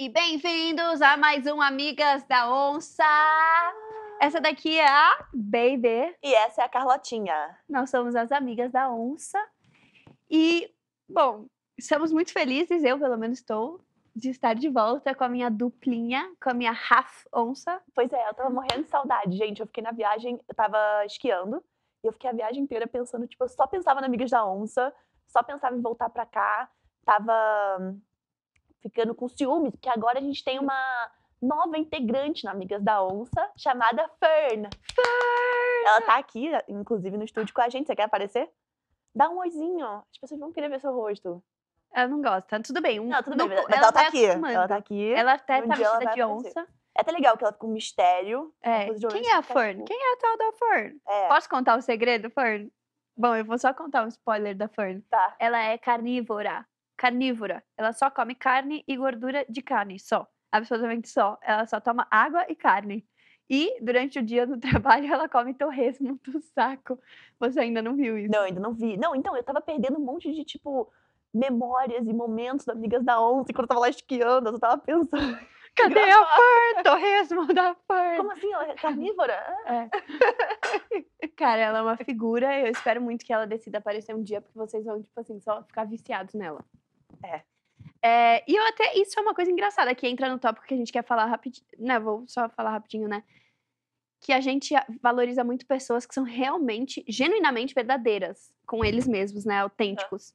e bem-vindos a mais um Amigas da Onça. Essa daqui é a Baby. E essa é a Carlotinha. Nós somos as Amigas da Onça. E, bom, estamos muito felizes, eu pelo menos estou, de estar de volta com a minha duplinha, com a minha half onça. Pois é, eu tava morrendo de saudade, gente. Eu fiquei na viagem, eu tava esquiando, e eu fiquei a viagem inteira pensando, tipo, eu só pensava na Amigas da Onça, só pensava em voltar pra cá. Tava ficando com ciúmes, porque agora a gente tem uma nova integrante na Amigas da Onça, chamada Fern. Fern! Ela tá aqui, inclusive, no estúdio com a gente. Você quer aparecer? Dá um oizinho. As pessoas vão querer ver seu rosto. Ela não gosta. Tudo bem. Um, não, tudo bem. mas ela, ela tá, tá aqui. Ela tá aqui. Ela até um tá vestida de onça. É até legal que ela fica um mistério. É. Quem é a Fern? Tipo Quem é a tal da Fern? É. Posso contar o um segredo, Fern? Bom, eu vou só contar um spoiler da Fern. Tá. Ela é carnívora carnívora. Ela só come carne e gordura de carne, só. Absolutamente só. Ela só toma água e carne. E durante o dia no trabalho ela come torresmo do saco. Você ainda não viu isso? Não, ainda não vi. Não, então eu tava perdendo um monte de tipo memórias e momentos das amigas da onça quando eu tava lá esquiando, eu tava pensando. Cadê a Fern? Torresmo da Fern. Como assim? Ela é carnívora? Ah. É. Cara, ela é uma figura. Eu espero muito que ela decida aparecer um dia, porque vocês vão, tipo assim, só ficar viciados nela. É. é. E eu até. Isso é uma coisa engraçada que entra no tópico que a gente quer falar rapidinho. Né, vou só falar rapidinho, né? Que a gente valoriza muito pessoas que são realmente, genuinamente verdadeiras com eles mesmos, né? Autênticos.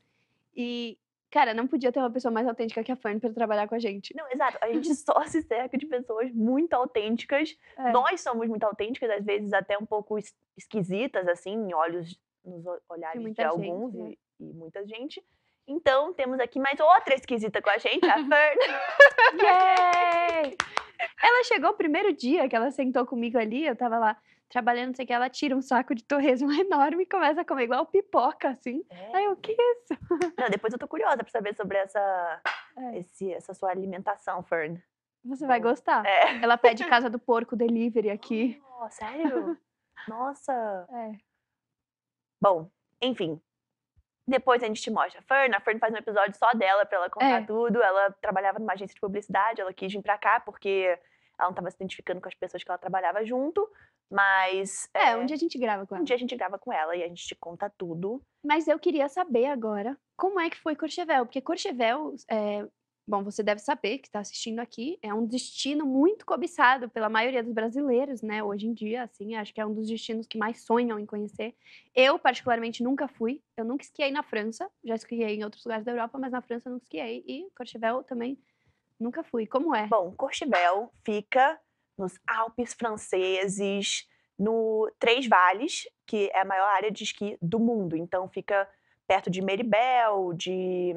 E, cara, não podia ter uma pessoa mais autêntica que a Fanny para trabalhar com a gente. Não, exato. A gente só se cerca de pessoas muito autênticas. É. Nós somos muito autênticas, às vezes até um pouco esquisitas, assim, em olhos, nos olhares de alguns né? e, e muita gente. Então, temos aqui mais outra esquisita com a gente, a Fern. Yay! Ela chegou o primeiro dia que ela sentou comigo ali, eu tava lá trabalhando, não sei o que, ela tira um saco de torresmo enorme e começa a comer igual pipoca, assim. É. Aí eu, o que é isso? Não, depois eu tô curiosa pra saber sobre essa, é. esse, essa sua alimentação, Fern. Você vai gostar. É. Ela pede Casa do Porco Delivery aqui. Oh, sério? Nossa! É. Bom, enfim, depois a gente te mostra a Fern. A Fern faz um episódio só dela pra ela contar é. tudo. Ela trabalhava numa agência de publicidade, ela quis vir pra cá porque ela não tava se identificando com as pessoas que ela trabalhava junto. Mas. É, é, um dia a gente grava com ela. Um dia a gente grava com ela e a gente te conta tudo. Mas eu queria saber agora como é que foi Courchevel, porque Courchevel é, bom, você deve saber que está assistindo aqui, é um destino muito cobiçado pela maioria dos brasileiros, né? Hoje em dia, assim, acho que é um dos destinos que mais sonham em conhecer. Eu, particularmente, nunca fui. Eu nunca esquiei na França, já esquiei em outros lugares da Europa, mas na França eu nunca esquiei. E Courchevel também nunca fui. Como é? Bom, Courchevel fica nos Alpes franceses, no Três Vales, que é a maior área de esqui do mundo. Então, fica perto de Meribel, de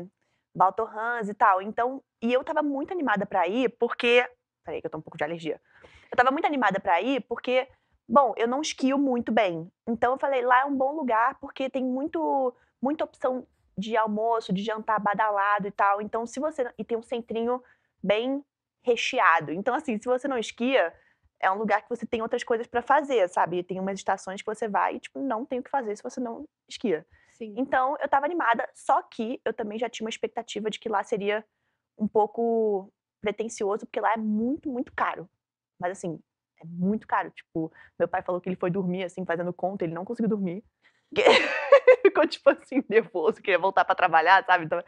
Hans e tal. Então, e eu tava muito animada para ir, porque. Peraí, que eu tô um pouco de alergia. Eu tava muito animada para ir, porque, bom, eu não esquio muito bem. Então eu falei, lá é um bom lugar, porque tem muito, muita opção de almoço, de jantar badalado e tal. Então, se você. E tem um centrinho bem recheado. Então, assim, se você não esquia, é um lugar que você tem outras coisas para fazer, sabe? Tem umas estações que você vai e, tipo, não tem o que fazer se você não esquia. Sim. Então eu tava animada, só que eu também já tinha uma expectativa de que lá seria um pouco pretencioso, porque lá é muito, muito caro. Mas assim, é muito caro. Tipo, meu pai falou que ele foi dormir, assim, fazendo conta, ele não conseguiu dormir. Ficou, tipo assim, nervoso, queria voltar para trabalhar, sabe? Então,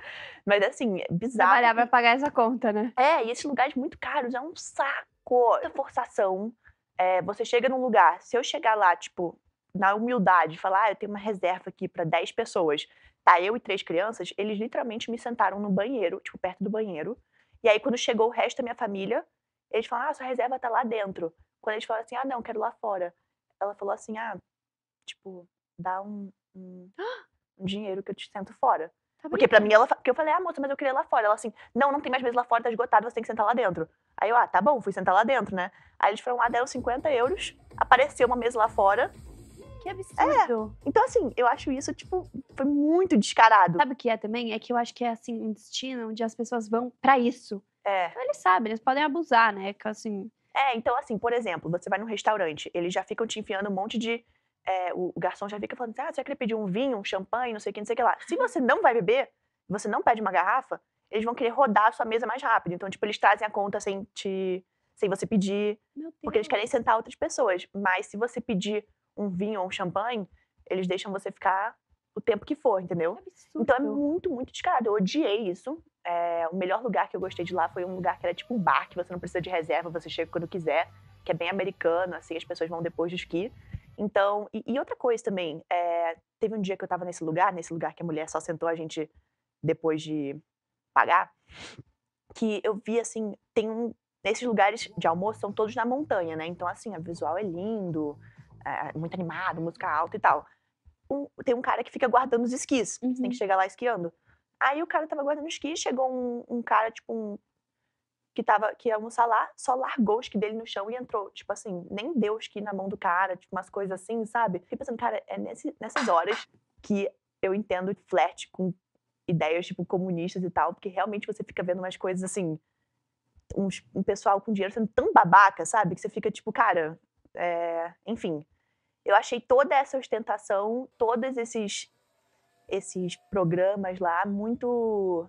mas assim, é bizarro. Trabalhar vai pagar essa conta, né? É, e esses lugares muito caros, é um saco. forçação. É, você chega num lugar, se eu chegar lá, tipo, na humildade, falar, ah, eu tenho uma reserva aqui para 10 pessoas, tá eu e três crianças, eles literalmente me sentaram no banheiro, tipo, perto do banheiro. E aí, quando chegou o resto da minha família, eles falaram, ah, sua reserva tá lá dentro. Quando eles falaram assim, ah, não, quero lá fora. Ela falou assim, ah, tipo, dá um, um, um dinheiro que eu te sento fora. Tá porque pra mim, ela, porque eu falei, ah, moça, mas eu queria ir lá fora. Ela assim, não, não tem mais mesa lá fora, tá esgotado, você tem que sentar lá dentro. Aí eu, ah, tá bom, fui sentar lá dentro, né? Aí eles foram lá, deram 50 euros, apareceu uma mesa lá fora, que é, absurdo. É. Então, assim, eu acho isso, tipo, foi muito descarado. Sabe o que é também? É que eu acho que é, assim, um destino onde as pessoas vão para isso. É. Então, eles sabem, eles podem abusar, né? Que, assim... É, então, assim, por exemplo, você vai num restaurante, eles já ficam te enfiando um monte de... É, o garçom já fica falando assim, ah, você quer pedir um vinho, um champanhe, não sei o que, não sei o que lá. Se uhum. você não vai beber, você não pede uma garrafa, eles vão querer rodar a sua mesa mais rápido. Então, tipo, eles trazem a conta sem te... Sem você pedir, porque eles querem sentar outras pessoas. Mas se você pedir um vinho ou um champanhe, eles deixam você ficar o tempo que for, entendeu? Então é muito, muito descarado. Eu odiei isso. É, o melhor lugar que eu gostei de lá foi um lugar que era tipo um bar, que você não precisa de reserva, você chega quando quiser, que é bem americano, assim, as pessoas vão depois do esqui. Então, e, e outra coisa também, é, teve um dia que eu tava nesse lugar, nesse lugar que a mulher só sentou a gente depois de pagar, que eu vi, assim, tem um. Nesses lugares de almoço são todos na montanha, né? Então, assim, a visual é lindo, é, muito animado, música alta e tal. Um, tem um cara que fica guardando os esquis. Uhum. Você tem que uhum. chegar lá esquiando. Aí o cara tava guardando os esquis chegou um, um, cara, tipo, um. Que, tava, que ia almoçar lá, só largou o esqui dele no chão e entrou. Tipo assim, nem deu o esqui na mão do cara, tipo, umas coisas assim, sabe? Fiquei pensando, cara, é nesse, nessas horas que eu entendo flerte com ideias, tipo, comunistas e tal, porque realmente você fica vendo umas coisas assim. um, um pessoal com dinheiro sendo tão babaca, sabe? Que você fica tipo, cara, é, enfim, eu achei toda essa ostentação, todos esses, esses programas lá muito,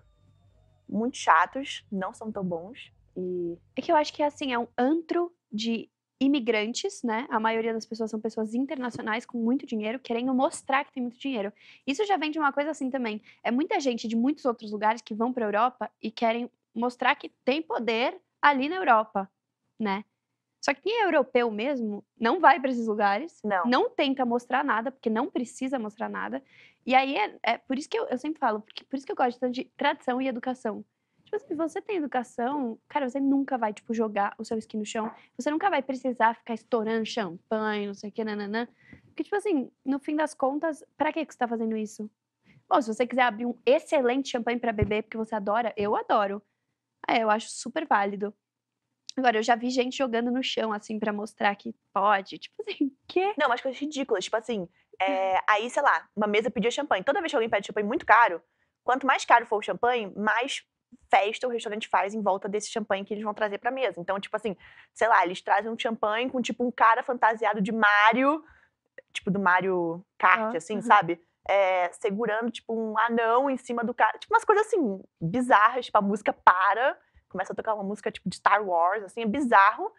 muito chatos, não são tão bons. E... É que eu acho que assim, é um antro de imigrantes, né? A maioria das pessoas são pessoas internacionais com muito dinheiro, querendo mostrar que tem muito dinheiro. Isso já vem de uma coisa assim também. É muita gente de muitos outros lugares que vão para a Europa e querem mostrar que tem poder ali na Europa, né? Só que quem é europeu mesmo não vai para esses lugares, não. não tenta mostrar nada, porque não precisa mostrar nada. E aí é, é por isso que eu, eu, sempre falo, porque, por isso que eu gosto tanto de tradição e educação. Tipo assim, você tem educação, cara, você nunca vai, tipo, jogar o seu esqui no chão, você nunca vai precisar ficar estourando champanhe, não sei o que, nananã. Porque, tipo assim, no fim das contas, para que, que você tá fazendo isso? Bom, se você quiser abrir um excelente champanhe para beber, porque você adora, eu adoro. É, eu acho super válido. Agora, eu já vi gente jogando no chão, assim, para mostrar que pode. Tipo assim, quê? Não, mas coisas ridículas. Tipo assim, é, hum. aí, sei lá, uma mesa pedia champanhe. Toda vez que alguém pede champanhe muito caro, quanto mais caro for o champanhe, mais festa o restaurante faz em volta desse champanhe que eles vão trazer pra mesa. Então, tipo assim, sei lá, eles trazem um champanhe com, tipo, um cara fantasiado de Mario, tipo, do Mario Kart, ah, assim, uhum. sabe? É, segurando, tipo, um anão em cima do cara. Tipo, umas coisas assim, bizarras, tipo, a música para começa a tocar uma música tipo de Star Wars, assim, é bizarro.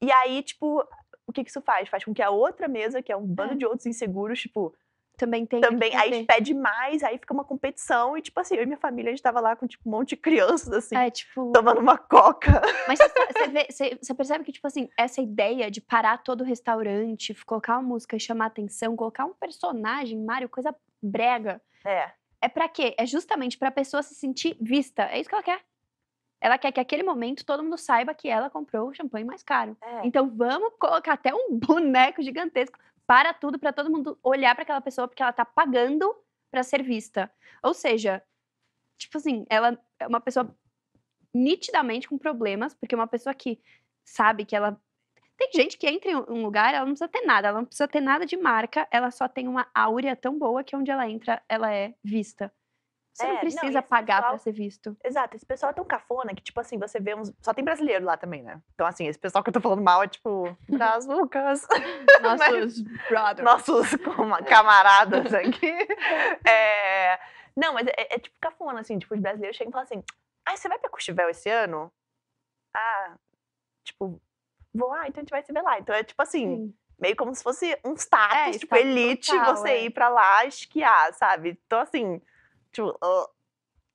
E aí, tipo, o que, que isso faz? Faz com que a outra mesa, que é um bando é. de outros inseguros, tipo, também tem. Também, aí pede mais, aí fica uma competição. E, tipo assim, eu e minha família, a gente tava lá com, tipo, um monte de crianças, assim, é, tipo... tomando uma coca. Mas você percebe que, tipo assim, essa ideia de parar todo o restaurante, colocar uma música, chamar atenção, colocar um personagem, Mário, coisa brega. É. É pra quê? É justamente pra pessoa se sentir vista. É isso que ela quer ela quer que aquele momento todo mundo saiba que ela comprou o champanhe mais caro. É. Então vamos colocar até um boneco gigantesco para tudo, para todo mundo olhar para aquela pessoa, porque ela está pagando para ser vista. Ou seja, tipo assim, ela é uma pessoa nitidamente com problemas, porque uma pessoa que sabe que ela. Tem gente que entra em um lugar, ela não precisa ter nada, ela não precisa ter nada de marca, ela só tem uma áurea tão boa que onde ela entra, ela é vista. Você é, não precisa não, pagar pessoal... pra ser visto. Exato, esse pessoal é tão cafona que, tipo assim, você vê uns. Só tem brasileiro lá também, né? Então, assim, esse pessoal que eu tô falando mal é tipo. Lucas. Nossos mas... brothers. Nossos camaradas aqui. É... Não, mas é, é, tipo cafona, assim, tipo, os brasileiros chegam e falam assim: ah, você vai pra Cuchivel esse ano? Ah, tipo, vou, lá ah, então a gente vai se ver lá. Então é tipo assim. Sim meio como se fosse um status, é, tipo, elite total, você é. ir pra lá esquiar, sabe? Então, assim, Tipo, uh,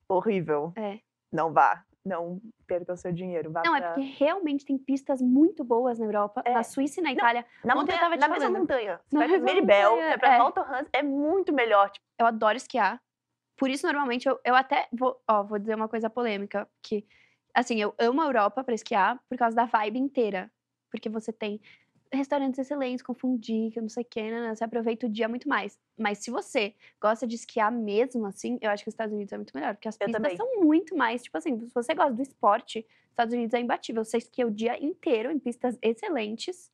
horrível. É. Não vá. Não perca o seu dinheiro. Vá não, é pra... é porque realmente tem pistas muito boas na Europa, é. na Suíça e na não, Itália. Na, montanha, eu tava te na mesma montanha. Você vai pra Meribel, montanha, é pra é. Hans, é muito melhor. Tipo. Eu adoro esquiar. Por isso, normalmente, eu, eu até vou, ó, vou dizer uma coisa polêmica, que, assim, eu amo a Europa pra esquiar por causa da vibe inteira. Porque você tem restaurantes excelentes, confundir, que eu não sei o que, né, né, você aproveita o dia muito mais. Mas se você gosta de esquiar mesmo assim, eu acho que os Estados Unidos é muito melhor, porque as eu pistas também. são muito mais, tipo assim, se você gosta do esporte, Estados Unidos é imbatível, você esquia o dia inteiro em pistas excelentes.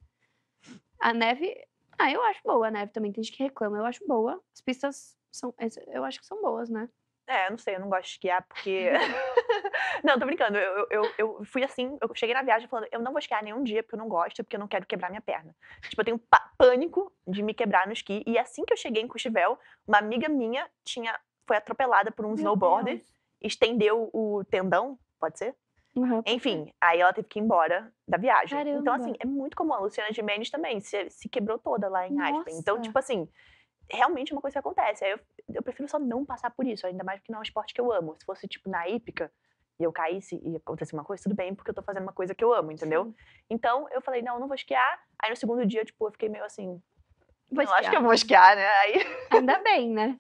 A neve, ah, eu acho boa a neve também, tem gente que reclama, eu acho boa. As pistas são, eu acho que são boas, né? É, não sei, eu não gosto de esquiar porque. não, tô brincando. Eu, eu, eu fui assim, eu cheguei na viagem falando, eu não vou esquiar nenhum dia porque eu não gosto, porque eu não quero quebrar minha perna. Tipo, eu tenho pânico de me quebrar no esqui. E assim que eu cheguei em Cuchivel, uma amiga minha tinha foi atropelada por um Meu snowboarder, Deus. estendeu o tendão, pode ser? Uhum. Enfim, aí ela teve que ir embora da viagem. Então, Caramba. Então, assim, é muito comum. A Luciana Gimenez também se, se quebrou toda lá em Aspen. Então, tipo assim, realmente uma coisa que acontece. Eu, eu, prefiro só não passar por isso, ainda mais porque não é um esporte que eu amo. Se fosse, tipo, na hípica, e eu caísse e acontecesse uma coisa, tudo bem, porque eu tô fazendo uma coisa que eu amo, entendeu? Sim. Então, eu falei, não, eu não vou esquiar. Aí, no segundo dia, tipo, eu fiquei meio assim... Vou não, acho que eu vou esquiar, né? Aí... Ainda bem, né?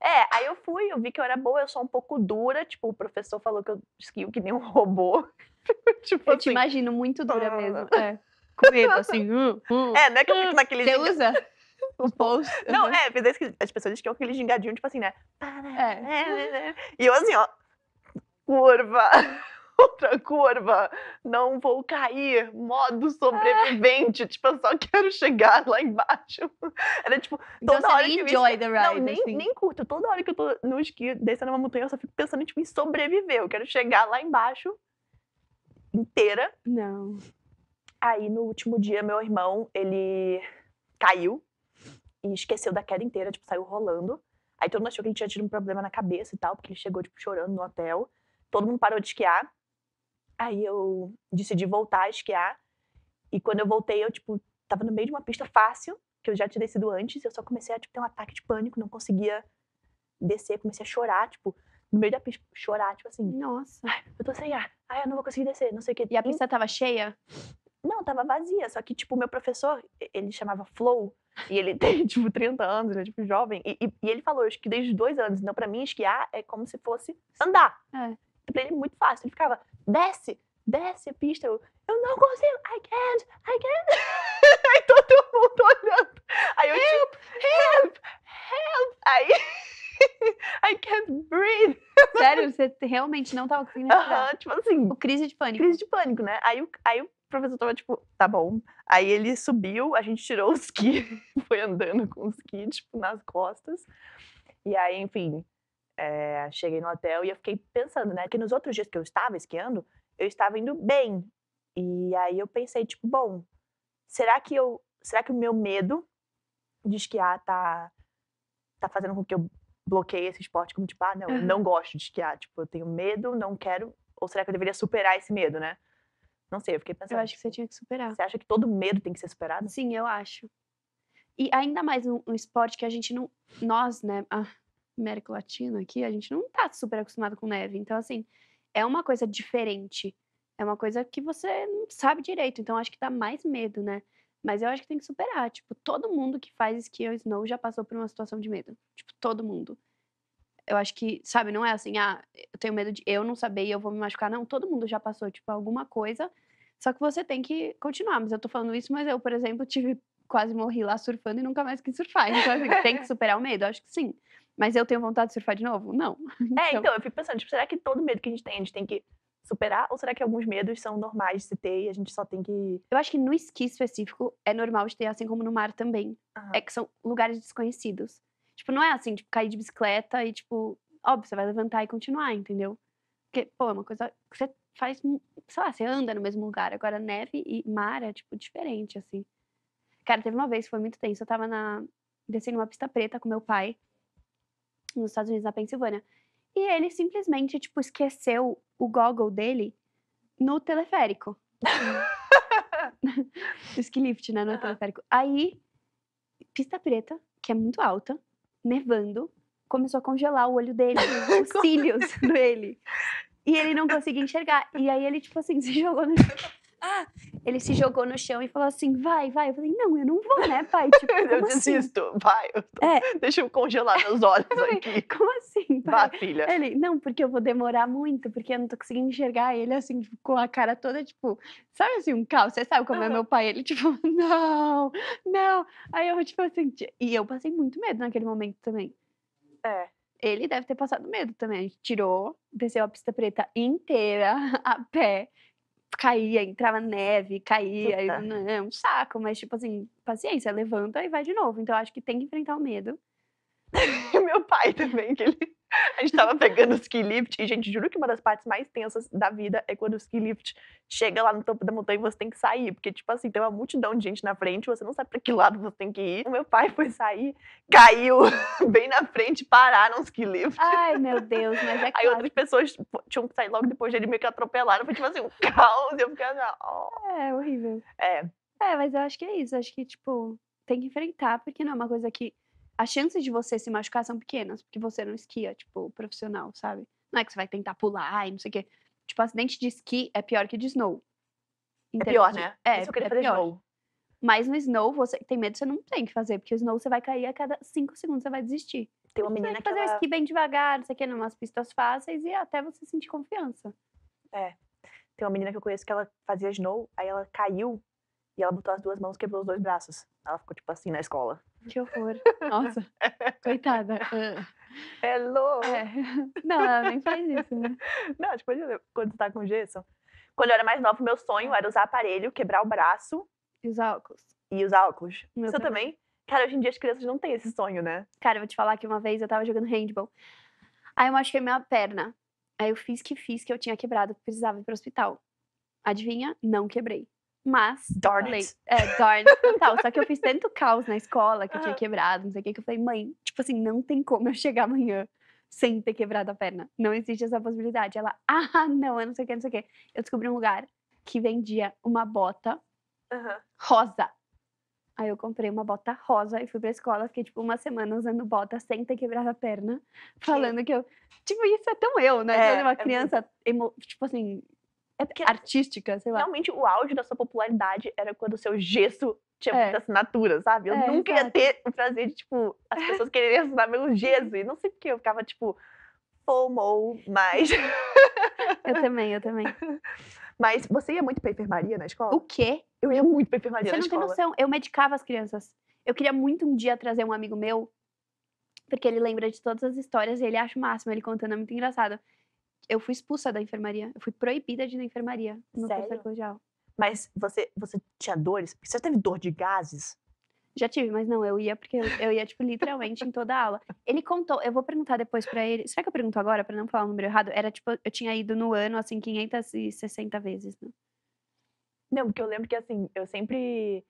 É, aí eu fui, eu vi que eu era boa, eu sou um pouco dura, tipo, o professor falou que eu esquio que nem um robô. tipo, eu assim, te imagino muito dura ah. mesmo, é. Com medo, assim. Uh, uh, é, não é que eu fico uh, naquele... Você usa? o tipo, post. Não, uhum. é, porque as pessoas que é aquele gingadinho, tipo assim, né? É. Né, né, né, e eu assim, ó. Curva. Outra curva. Não vou cair. Modo sobrevivente. É. Tipo, eu só quero chegar lá embaixo. Era tipo, então toda então, hora que enjoy eu... the ride, Não, nem, assim. nem curto. Toda hora que eu tô no esqui, descendo uma montanha, eu só fico pensando tipo, em sobreviver. Eu quero chegar lá embaixo inteira. Não. Aí no último dia, meu irmão, ele caiu e esqueceu da queda inteira, tipo, saiu rolando. Aí todo mundo achou que ele tinha tido um problema na cabeça e tal, porque ele chegou, tipo, chorando no hotel. Todo mundo parou de esquiar. Aí eu decidi voltar a esquiar. E quando eu voltei, eu, tipo, tava no meio de uma pista fácil, que eu já tinha descido antes. Eu só comecei a, tipo, ter um ataque de pânico, não conseguia descer. Comecei a chorar, tipo, no meio da pista, chorar, tipo assim. Nossa. Ai, eu tô sem ar. Ai, eu não vou conseguir descer, não sei o que. E a pista tava cheia? Não, tava vazia, só que, tipo, meu professor, ele chamava Flow, e ele tem, tipo, 30 anos, né, tipo, jovem, e, e, e ele falou, eu esqui desde dois anos, então pra mim esquiar é como se fosse andar. É. Pra ele é muito fácil, ele ficava, desce, desce a pista, eu, eu não consigo, I can't, I can't. Aí todo mundo olhando. Aí eu, help, tipo, help, help. Aí... I can't breathe. Sério, você realmente não tava conseguindo respirar. Uh -huh, tipo assim. O crise de pânico. Crise de pânico, né? Aí, aí o professor tava tipo, tá bom. Aí ele subiu, a gente tirou o ski, foi andando com o ski, tipo, nas costas. E aí, enfim, é, cheguei no hotel e eu fiquei pensando, né? Que nos outros dias que eu estava esquiando, eu estava indo bem. E aí eu pensei, tipo, bom, será que eu. Será que o meu medo de esquiar tá, tá fazendo com que eu bloqueie esse esporte como, tipo, ah, não, não gosto de esquiar. Tipo, eu tenho medo, não quero. Ou será que eu deveria superar esse medo, né? Não sei, eu fiquei pensando. Eu acho que você tinha que superar. Você acha que todo medo tem que ser superado? Sim, eu acho. E ainda mais um, um esporte que a gente não. Nós, né? A América Latina aqui, a gente não tá super acostumado com neve. Então, assim, é uma coisa diferente. É uma coisa que você não sabe direito. Então, acho que dá mais medo, né? Mas eu acho que tem que superar. Tipo, todo mundo que faz esqui ou snow já passou por uma situação de medo. Tipo, todo mundo. Eu acho que, sabe, não é assim, ah, eu tenho medo de eu não saber e eu vou me machucar. Não, todo mundo já passou, tipo, alguma coisa. Só que você tem que continuar. Mas eu tô falando isso, mas eu, por exemplo, tive quase morri lá surfando e nunca mais quis surfar. Então, que tem que superar o medo? Eu acho que sim. Mas eu tenho vontade de surfar de novo? Não. É, então... É, então, eu fico pensando, tipo, será que todo medo que a gente tem, a gente tem que superar? Ou será que alguns medos são normais de se ter e a gente só tem que. Eu acho que no esqui específico é normal de ter, assim como no mar também. Uhum. É que são lugares desconhecidos. Tipo, não é assim, tipo, cair de bicicleta e, tipo, óbvio, você vai levantar e continuar, entendeu? Porque, pô, é uma coisa que você faz, sei lá, você anda no mesmo lugar. Agora, neve e mar é, tipo, diferente, assim. Cara, teve uma vez, foi muito tenso, eu tava na, descendo uma pista preta com meu pai, nos Estados Unidos, na Pensilvânia. E ele simplesmente, tipo, esqueceu o goggle dele no teleférico. no lift, né? No uhum. teleférico. Aí, pista preta, que é muito alta, nevando, começou a congelar o olho dele, os cílios dele. E ele não conseguia enxergar. E aí ele, tipo assim, se jogou no chão ah, ele se jogou no chão e falou assim, vai, vai. Eu falei, não, eu não vou, né, pai? Tipo, eu desisto, assim? vai. Eu tô... é. Deixa eu congelar meus olhos aqui. Como assim, pai? Vai, filha. Ele, não, porque eu vou demorar muito, porque eu não tô conseguindo enxergar ele, assim, com a cara toda, tipo, sabe assim, um caos, você sabe como é meu pai? Ele, tipo, não, não. Aí eu, tipo, assim, e eu passei muito medo naquele momento também. É ele deve ter passado medo também. A gente tirou, desceu a pista preta inteira a pé caía, entrava neve, caía, e, né, é um saco, mas tipo assim, paciência, levanta e vai de novo. Então acho que tem que enfrentar o medo. meu pai também, que ele a gente tava pegando o ski lift e, gente, juro que uma das partes mais tensas da vida é quando o ski lift chega lá no topo da montanha e você tem que sair. Porque, tipo assim, tem uma multidão de gente na frente, você não sabe pra que lado você tem que ir. O meu pai foi sair, caiu bem na frente, pararam o ski lift. Ai, meu Deus, mas é claro. Aí outras pessoas tipo, tinham que sair logo depois dele, meio que atropelaram. Foi, tipo assim, um caos. Eu fiquei assim, oh. É, horrível. É. É, mas eu acho que é isso. acho que, tipo, tem que enfrentar, porque não é uma coisa que as chances de você se machucar são pequenas, porque você não esquia, tipo, profissional, sabe? Não é que você vai tentar pular e não sei o quê. Tipo, acidente de esqui é pior que de snow. É pior, né? É, Isso eu queria é fazer pior. snow. Mas no snow, você tem medo, você não tem que fazer, porque o snow você vai cair a cada cinco segundos, você vai desistir. Tem uma você menina tem que fazer ela... o esqui bem devagar, não sei o quê, umas pistas fáceis e até você sentir confiança. É. Tem uma menina que eu conheço que ela fazia snow, aí ela caiu e ela botou as duas mãos e quebrou os dois braços. Ela ficou, tipo assim, na escola. Que horror. Nossa, coitada. Hello! É. Ah. é. Não, ela nem faz isso, né? Não, tipo, quando tá com gesso. Quando eu era mais nova, meu sonho ah. era usar aparelho, quebrar o braço. E usar óculos. E usar óculos. Meu Você também? também? Cara, hoje em dia as crianças não têm esse sonho, né? Cara, eu vou te falar que uma vez eu tava jogando handball. Aí eu machuquei minha perna. Aí eu fiz que fiz que eu tinha quebrado, precisava ir pro hospital. Adivinha? Não quebrei. Mas, darn falei, é, darn, total. Só que eu fiz tanto caos na escola que eu tinha ah. quebrado, não sei o que, que eu falei, mãe, tipo assim, não tem como eu chegar amanhã sem ter quebrado a perna. Não existe essa possibilidade. Ela, ah, não, eu não sei o que, não sei o que. Eu descobri um lugar que vendia uma bota uhum. rosa. Aí eu comprei uma bota rosa e fui pra escola. Fiquei, tipo, uma semana usando bota sem ter quebrado a perna. Falando que eu... Tipo, isso é tão eu, né? É, eu uma é criança, muito... emo... tipo assim, é porque artística, sei lá. Realmente o auge da sua popularidade era quando o seu gesso tinha é. muita assinatura, sabe? Eu é, nunca exato. ia ter o prazer de, tipo, as pessoas quererem assinar meu gesso. E não sei porque eu ficava, tipo, FOMO, mais. eu também, eu também. Mas você ia muito pra enfermaria na escola? O quê? Eu ia muito pra enfermaria você na escola. Você não tem noção. Eu medicava as crianças. Eu queria muito um dia trazer um amigo meu, porque ele lembra de todas as histórias e ele acha o máximo, ele contando, é muito engraçado eu fui expulsa da enfermaria. Eu fui proibida de ir na enfermaria no Sério? terceiro colegial. Mas você, você tinha dores? Você teve dor de gases? Já tive, mas não, eu ia porque eu, eu ia, tipo, literalmente em toda a aula. Ele contou, eu vou perguntar depois para ele. Será que eu pergunto agora para não falar o número errado? Era tipo, eu tinha ido no ano, assim, 560 vezes, né? Não, porque eu lembro que, assim, eu sempre.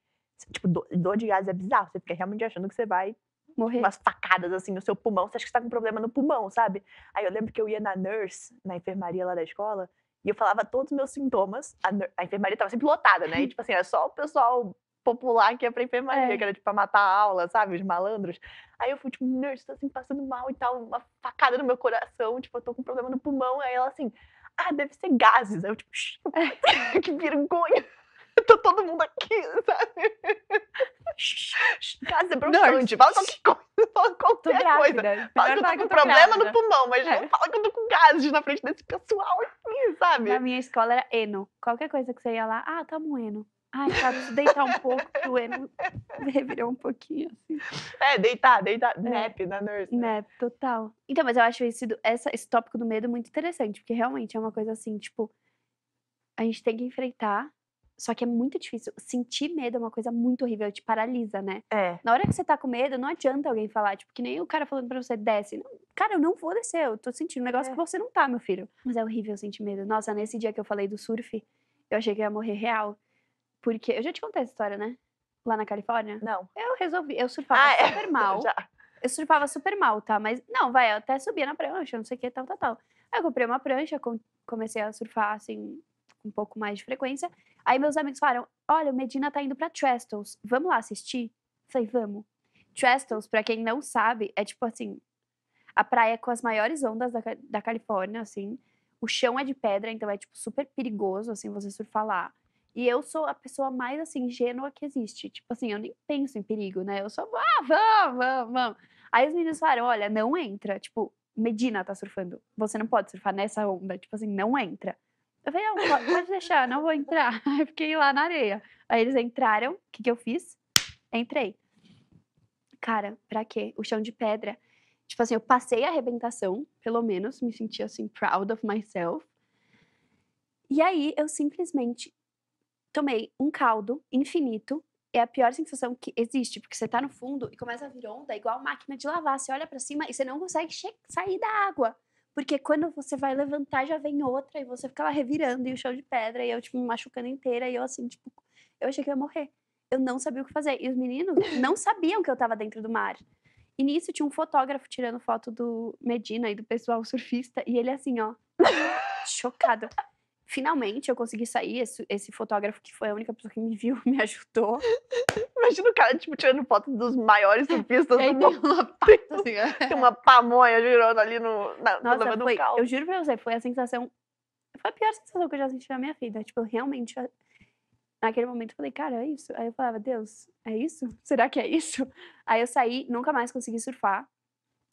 Tipo, dor de gases é bizarro. Você fica realmente achando que você vai Morrer. umas facadas assim no seu pulmão. Você acha que está com problema no pulmão, sabe? Aí eu lembro que eu ia na nurse, na enfermaria lá da escola, e eu falava todos os meus sintomas. A, a enfermaria estava sempre lotada, né? E tipo assim, era só o pessoal popular que ia pra enfermaria, é. que era tipo pra matar a aula, sabe? Os malandros. Aí eu fui, tipo, nurse, tô assim, passando mal e tal, uma facada no meu coração, tipo, eu tô com problema no pulmão. Aí ela assim, ah, deve ser gases. Aí eu, tipo, que vergonha. tá todo mundo aqui, sabe? Casa é, é Fala qualquer coisa. Fala qualquer coisa. Fala que eu tô com problema grávida. no pulmão, mas é. não fala que eu tô com gases na frente desse pessoal aqui, sabe? Na minha escola era eno. Qualquer coisa que você ia lá, ah, tamo tá um eno. Ai, tá, preciso deitar um pouco pro eno revirar um pouquinho, assim. É, deitar, deitar. É. Nap na né, nurse. Né? Nap, total. Então, mas eu acho esse, esse tópico do medo muito interessante, porque realmente é uma coisa assim, tipo, a gente tem que enfrentar só que é muito difícil. Sentir medo é uma coisa muito horrível, te paralisa, né? É. Na hora que você tá com medo, não adianta alguém falar, tipo, que nem o cara falando pra você, desce. Não, cara, eu não vou descer, eu tô sentindo um negócio é. que você não tá, meu filho. Mas é horrível sentir medo. Nossa, nesse dia que eu falei do surf, eu achei que eu ia morrer real. Porque, eu já te contei essa história, né? Lá na Califórnia? Não. Eu resolvi, eu surfava ah, é? super é. mal. Já. Eu surfava super mal, tá? Mas, não, vai, eu até subia na prancha, não sei o que, tal, tal, tal. Aí eu comprei uma prancha, comecei a surfar, assim, com um pouco mais de frequência. Aí meus amigos falaram: Olha, o Medina tá indo pra Trestles, vamos lá assistir? Falei: Vamos. Trestles, pra quem não sabe, é tipo assim: a praia com as maiores ondas da, da Califórnia, assim. O chão é de pedra, então é tipo super perigoso, assim, você surfar lá. E eu sou a pessoa mais, assim, ingênua que existe. Tipo assim, eu nem penso em perigo, né? Eu sou, ah, vamos, vamos, vamos. Aí os meninos falaram, olha, não entra. Tipo, Medina tá surfando. Você não pode surfar nessa onda. Tipo assim, não entra. Eu falei, não, pode deixar, não vou entrar. Aí fiquei lá na areia. Aí eles entraram, o que, que eu fiz? Entrei. Cara, pra quê? O chão de pedra. Tipo assim, eu passei a arrebentação, pelo menos, me senti assim, proud of myself. E aí eu simplesmente tomei um caldo infinito. É a pior sensação que existe, porque você tá no fundo e começa a vir onda igual máquina de lavar. Você olha para cima e você não consegue sair da água. Porque quando você vai levantar, já vem outra, e você fica lá revirando, e o chão de pedra, e eu, tipo, me machucando inteira, e eu, assim, tipo, eu achei que ia morrer. Eu não sabia o que fazer. E os meninos não sabiam que eu tava dentro do mar. E nisso tinha um fotógrafo tirando foto do Medina e do pessoal surfista, e ele, assim, ó, chocado. Finalmente eu consegui sair. Esse, esse fotógrafo, que foi a única pessoa que me viu, me ajudou imagina o cara, tipo, tirando foto dos maiores surfistas do é, mundo. Tem uma, pata, assim, tem uma pamonha girando ali no, na, Nossa, no foi, do carro. Eu juro pra você, foi a sensação. Foi a pior sensação que eu já senti na minha vida. Tipo, realmente. Naquele momento eu falei, cara, é isso? Aí eu falava, Deus, é isso? Será que é isso? Aí eu saí, nunca mais consegui surfar.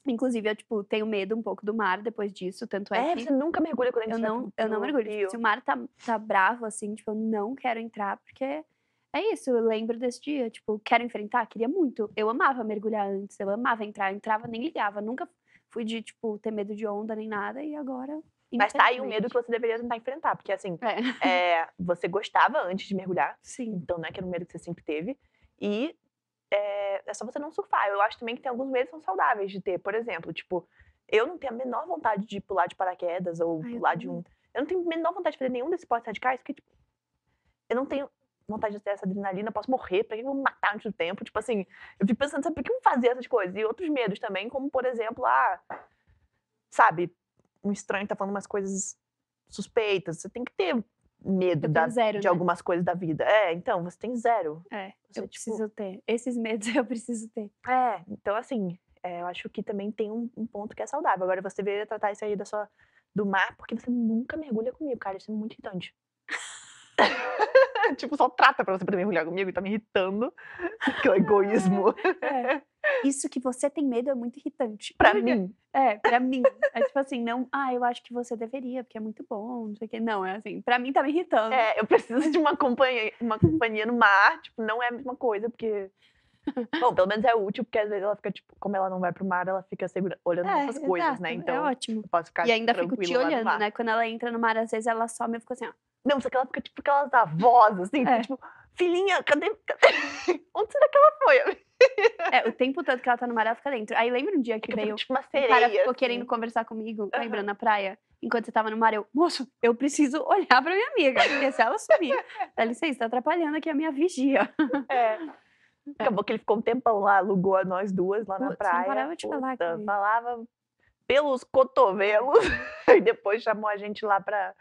Inclusive, eu, tipo, tenho medo um pouco do mar depois disso, tanto é, é que... você nunca mergulha quando a gente Eu não, eu não mergulho. Tipo, se o mar tá, tá bravo, assim, tipo, eu não quero entrar, porque é isso, eu lembro desse dia, tipo, quero enfrentar, queria muito. Eu amava mergulhar antes, eu amava entrar, eu entrava, nem ligava, nunca fui de, tipo, ter medo de onda nem nada, e agora. Mas tá aí o medo que você deveria tentar enfrentar, porque assim, é. É, você gostava antes de mergulhar, Sim. então não é que era um medo que você sempre teve, e é, é só você não surfar. Eu acho também que tem alguns medos que são saudáveis de ter, por exemplo, tipo, eu não tenho a menor vontade de pular de paraquedas ou Ai, ah, pular de um. Eu não tenho a menor vontade de fazer nenhum desses potes radicais, porque, tipo, eu não tenho vontade de ter essa adrenalina, posso morrer, pra que eu vou me matar antes do tempo? Tipo assim, eu fico pensando, sabe, por que eu vou fazer essas coisas? E outros medos também, como por exemplo, ah, sabe, um estranho tá falando umas coisas suspeitas, você tem que ter medo da, zero, de né? algumas coisas da vida. É, então, você tem zero. É, você, eu tipo... preciso ter. Esses medos eu preciso ter. É, então assim, é, eu acho que também tem um, um, ponto que é saudável. Agora você deveria tratar isso aí da sua, do mar, porque você nunca mergulha comigo, cara. Isso é muito irritante. tipo, só trata pra você poder mergulhar comigo e tá me irritando. Que é egoísmo. É, é. Isso que você tem medo é muito irritante. Pra porque, mim. É, pra mim. É tipo assim, não, ah, eu acho que você deveria, porque é muito bom, não sei o quê. Não, é assim, pra mim tá me irritando. É, eu preciso de uma companhia, uma companhia no mar, tipo, não é a mesma coisa, porque Bom, pelo menos é útil, porque às vezes ela fica, tipo, como ela não vai pro mar, ela fica segura, olhando é, essas coisas, né? exato, né? Então, é ótimo. Eu posso ficar e ainda fico te olhando, né? Quando ela entra no mar, às vezes ela some e fica assim, ó. Não, só que ela fica tipo aquelas avós, assim, é. tipo, filhinha, cadê, cadê? Onde será que ela foi? É, o tempo todo que ela tá no mar, ela fica dentro. Aí lembra um dia que, é que veio. Tipo uma sereia, o cara ficou assim. querendo conversar comigo, uhum. lembra, na praia? Enquanto você tava no mar, eu, moço, eu preciso olhar pra minha amiga, porque se ela sumir, dá licença, tá atrapalhando aqui a minha vigia. É. Acabou que ele ficou um tempão lá, alugou a nós duas lá Putz, na praia. Não parava de falar. Puta, falava pelos cotovelos. e depois chamou a gente lá pra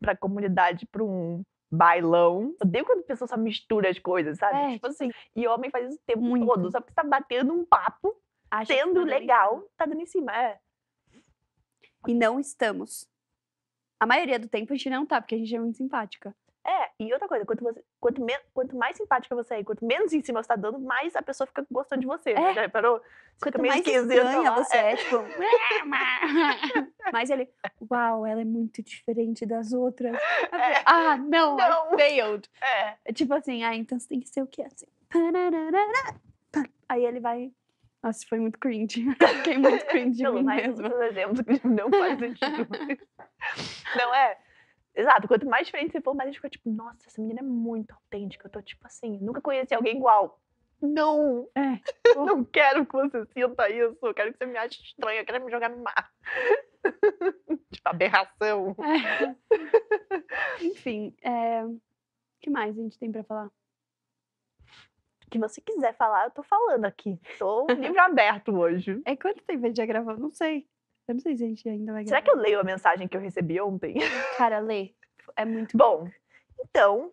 pra comunidade, pra um bailão. Odeio quando a pessoa só mistura as coisas, sabe? É, tipo, tipo assim, assim, e homem faz isso o tempo muito. todo, só porque tá batendo um papo, Acho sendo tá legal, tá dando em cima, é. E não estamos. A maioria do tempo a gente não tá, porque a gente é muito simpática. É, e outra coisa, quanto, você, quanto, quanto mais simpática você é, quanto menos em cima você tá dando, mais a pessoa fica gostando de você. Né? É. Já reparou? Você quanto mais estranha você é, é tipo... mas ele, uau, ela é muito diferente das outras. É. Ah, não, não. I failed. É. é. Tipo assim, ah, então você tem que ser o quê? Assim. Aí ele vai... Nossa, foi muito cringe. Fiquei muito cringe de mim mesmo. Não, que não faz sentido. não é? Exato, quanto mais diferente você for, mais a gente fica tipo, nossa, essa menina é muito autêntica. Eu tô tipo assim, nunca conheci alguém igual. Não! É. Eu não quero que você sinta isso. Eu quero que você me ache estranha. Eu quero me jogar no mar. tipo, aberração. É. Enfim, é... o que mais a gente tem pra falar? O que você quiser falar, eu tô falando aqui. Tô livro aberto hoje. É quanto tempo a gente já gravou? Não sei. Eu não sei se a gente ainda vai. Será que eu leio a mensagem que eu recebi ontem? Cara, lê. É muito bom. bom. Então,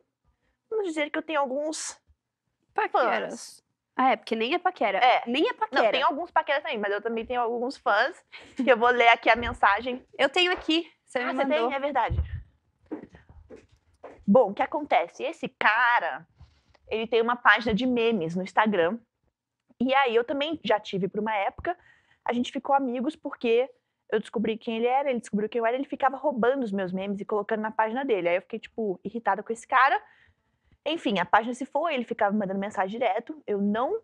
vamos dizer que eu tenho alguns. Paqueras. Fãs. Ah, é, porque nem é paquera. É. Nem é paquera. Não, tem alguns paqueras também, mas eu também tenho alguns fãs. que eu vou ler aqui a mensagem. Eu tenho aqui. Você ah, me mandou. você tem? É verdade. Bom, o que acontece? Esse cara, ele tem uma página de memes no Instagram. E aí eu também já tive por uma época. A gente ficou amigos porque eu descobri quem ele era, ele descobriu quem eu era, ele ficava roubando os meus memes e colocando na página dele. Aí eu fiquei, tipo, irritada com esse cara. Enfim, a página se foi, ele ficava mandando mensagem direto. Eu não,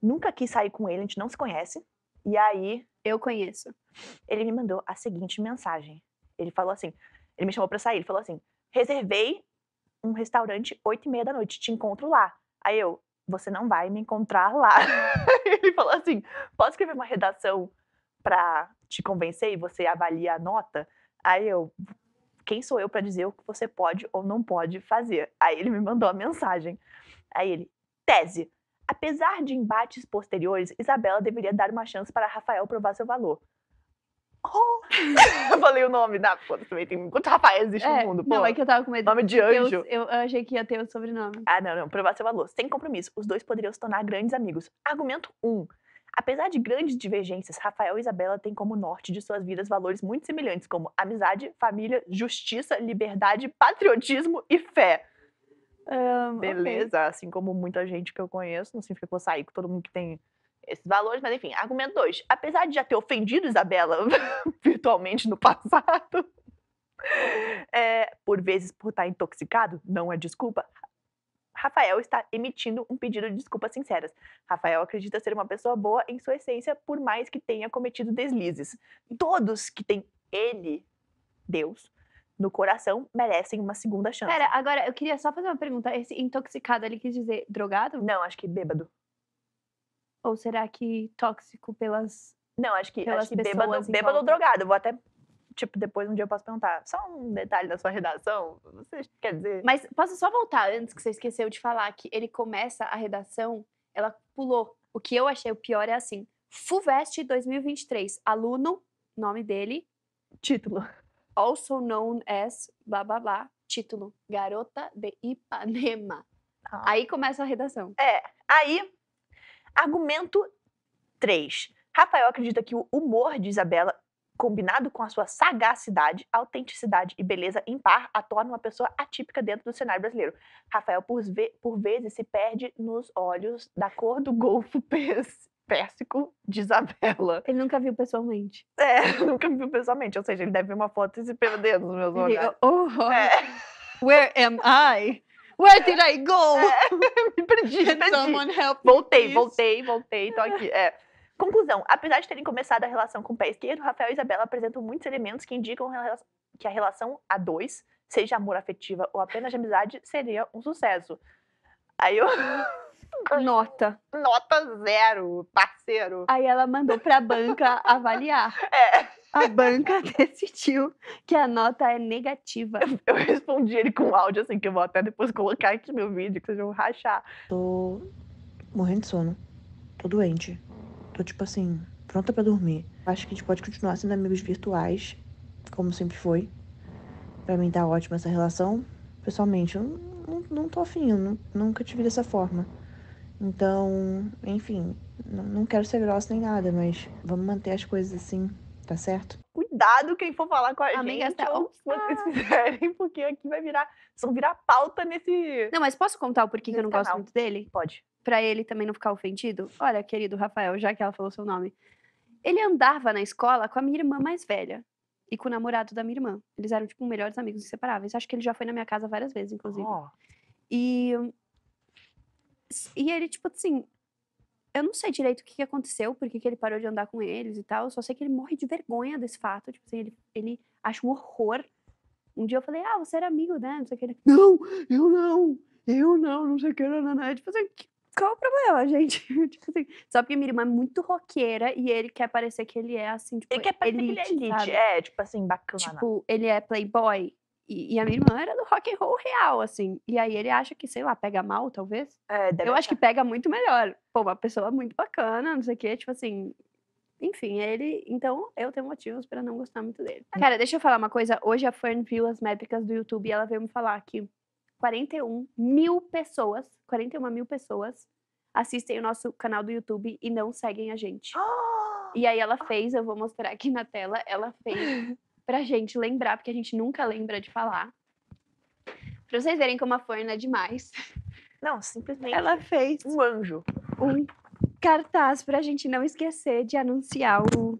nunca quis sair com ele, a gente não se conhece. E aí. Eu conheço. Ele me mandou a seguinte mensagem. Ele falou assim: ele me chamou pra sair, ele falou assim: reservei um restaurante oito e meia da noite, te encontro lá. Aí eu, você não vai me encontrar lá. ele falou assim: posso escrever uma redação para te convencer e você avalia a nota, aí eu, quem sou eu para dizer o que você pode ou não pode fazer? Aí ele me mandou a mensagem. Aí ele, tese. Apesar de embates posteriores, Isabela deveria dar uma chance para Rafael provar seu valor. Oh. eu falei o nome da. Né? Pô, também tem. Quanto Rafael existe é, no mundo? Pô, não, é que eu tava com medo. Nome de anjo. Eu, eu, achei que ia ter o sobrenome. Ah, não, não. Provar seu valor. Sem compromisso. Os dois poderiam se tornar grandes amigos. Argumento 1. Um, Apesar de grandes divergências, Rafael e Isabela têm como norte de suas vidas valores muito semelhantes, como amizade, família, justiça, liberdade, patriotismo e fé. Um, Beleza, okay. assim como muita gente que eu conheço, não significa que eu vou sair com todo mundo que tem esses valores, mas enfim. Argumento 2. Apesar de já ter ofendido Isabela virtualmente no passado, é, por vezes por estar tá intoxicado, não é desculpa, Rafael está emitindo um pedido de desculpas sinceras. Rafael acredita ser uma pessoa boa em sua essência, por mais que tenha cometido deslizes. Todos que têm ele, Deus, no coração, merecem uma segunda chance. Pera, agora eu queria só fazer uma pergunta. Esse intoxicado ele quis dizer drogado? Não, acho que bêbado. Ou será que tóxico pelas. Não, acho que, pelas acho que bêbado, bêbado ou drogado. Vou até tipo, depois um dia eu posso perguntar, só um detalhe da sua redação, você quer dizer... Mas posso só voltar antes que você esqueceu de falar que ele começa a redação, ela pulou. O que eu achei o pior é assim, FUVEST 2023, aluno, nome dele... Título. Also known as blá blá blá, título, Garota de Ipanema. Ah. Aí começa a redação. É, aí, argumento 3. Rafael acredita que o humor de Isabela combinado com a sua sagacidade, autenticidade e beleza impar, a torna uma pessoa atípica dentro do cenário brasileiro. Rafael, por, ve por vezes, se perde nos olhos da cor do golfo Pérsico de Isabela. Ele nunca viu pessoalmente. É, nunca viu pessoalmente. Ou seja, ele deve ver uma foto e se perder nos meus olhos. Oh, oh. É. Where am I? Where did I go? É, me perdi, perdi. Someone help Voltei, me, voltei, voltei, tô aqui. É. Conclusão: apesar de terem começado a relação com o pé esquerdo, Rafael e Isabela apresentam muitos elementos que indicam que a relação a dois, seja amor afetiva ou apenas de amizade, seria um sucesso. Aí eu. Nota. Nota zero, parceiro. Aí ela mandou pra banca avaliar. É. A banca decidiu que a nota é negativa. Eu respondi ele com áudio, assim, que eu vou até depois colocar aqui no vídeo, que vocês vão rachar. Tô morrendo de sono. Tô doente tô, tipo assim, pronta para dormir. Acho que a gente pode continuar sendo amigos virtuais, como sempre foi. Pra mim tá ótima essa relação. Pessoalmente, eu não, não tô afim, eu não, nunca tive dessa forma. Então, enfim, não, quero ser grossa nem nada, mas vamos manter as coisas assim, tá certo? Cuidado quem for falar com a Amiga, gente tá... ou vocês quiserem, porque aqui vai virar, vão virar pauta nesse. Não, mas posso contar o porquê que eu não canal. gosto muito dele? Pode para ele também não ficar ofendido, olha, querido Rafael, já que ela falou seu nome, ele andava na escola com a minha irmã mais velha e com o namorado da minha irmã. Eles eram, tipo, melhores amigos inseparáveis. Acho que ele já foi na minha casa várias vezes, inclusive. Oh. E. E ele, tipo, assim. Eu não sei direito o que, aconteceu, por que ele parou de andar com eles e tal. Eu só sei que ele morre de vergonha desse fato. Tipo assim, ele, ele acha um horror. Um dia eu falei, ah, você era amigo, né? Não sei o que. Ele, não, eu não, eu não, não sei o que. Não, não, não. Tipo assim, que qual o problema, gente? tipo assim, só porque minha irmã é muito roqueira e ele quer parecer que ele é assim, tipo, ele quer parecer elite, que ele é elite, sabe? é, tipo assim, bacana. Tipo, ele é playboy. E, e, a minha irmã era do rock and roll real, assim. E aí ele acha que, sei lá, pega mal, talvez. É, deve Eu achar. acho que pega muito melhor. Pô, uma pessoa muito bacana, não sei o quê, tipo assim, enfim, ele. Então, eu tenho motivos para não gostar muito dele. É. Cara, deixa eu falar uma coisa. Hoje a Fern viu as métricas do YouTube e ela veio me falar que 41 mil pessoas, 41 mil pessoas assistem o nosso canal do YouTube e não seguem a gente. Oh! E aí ela fez, eu vou mostrar aqui na tela, ela fez pra gente lembrar, porque a gente nunca lembra de falar. Pra vocês verem como a Forna é demais. Não, simplesmente. Ela fez um anjo. Um cartaz pra gente não esquecer de anunciar o.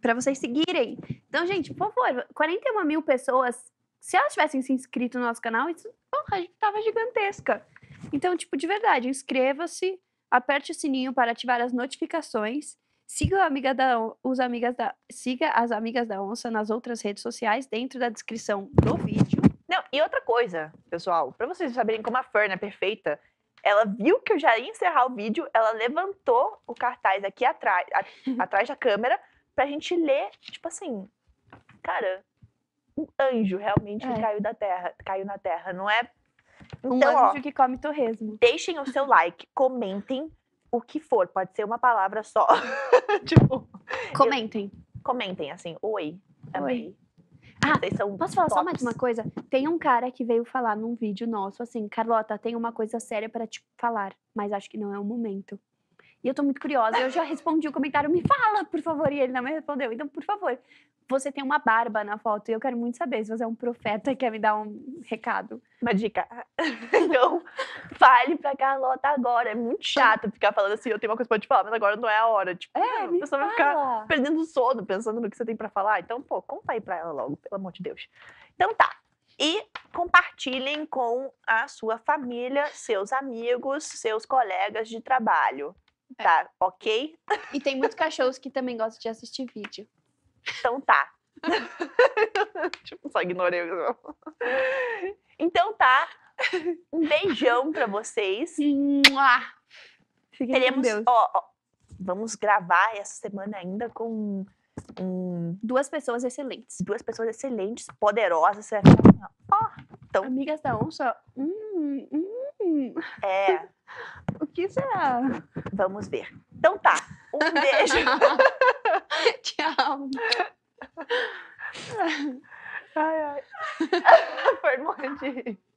pra vocês seguirem. Então, gente, por favor, 41 mil pessoas se elas tivessem se inscrito no nosso canal, isso porra, tava gigantesca. Então, tipo, de verdade, inscreva-se, aperte o sininho para ativar as notificações, siga, amiga da, os amigas da, siga as amigas da onça nas outras redes sociais, dentro da descrição do vídeo. Não, e outra coisa, pessoal, para vocês saberem como a Fern é perfeita, ela viu que eu já ia encerrar o vídeo, ela levantou o cartaz aqui atrás, a, atrás da câmera, pra gente ler, tipo assim, cara, um anjo realmente é. que caiu da terra, caiu na terra, não é? Então, um anjo ó, que come torresmo. Deixem o seu like, comentem o que for, pode ser uma palavra só. tipo, comentem. Eu, comentem assim, oi, amei. É oi. Ah, posso falar tops. só mais uma coisa? Tem um cara que veio falar num vídeo nosso assim, Carlota, tem uma coisa séria para te falar, mas acho que não é o momento. E eu tô muito curiosa. Eu já respondi o comentário, me fala, por favor. E ele não me respondeu. Então, por favor, você tem uma barba na foto e eu quero muito saber se você é um profeta e quer me dar um recado. Uma dica. Então, fale pra Carlota agora. É muito chato ficar falando assim, eu tenho uma coisa pra te falar, mas agora não é a hora. Tipo, é, pessoa você vai ficar perdendo o sono, pensando no que você tem para falar. Então, pô, conta aí pra ela logo, pelo amor de Deus. Então tá. E compartilhem com a sua família, seus amigos, seus colegas de trabalho. É. Tá, ok? E tem muitos cachorros que também gostam de assistir vídeo. Então tá. tipo, só ignorei. Então tá. Um beijão pra vocês. Fiquem Teremos, ó, ó, vamos gravar essa semana ainda com um, duas pessoas excelentes. Duas pessoas excelentes, poderosas. ó, então. Amigas da onça. Hum, hum. É. O que será? Vamos ver. Então tá. Um beijo. Tchau. Ai, ai. Foi morrer de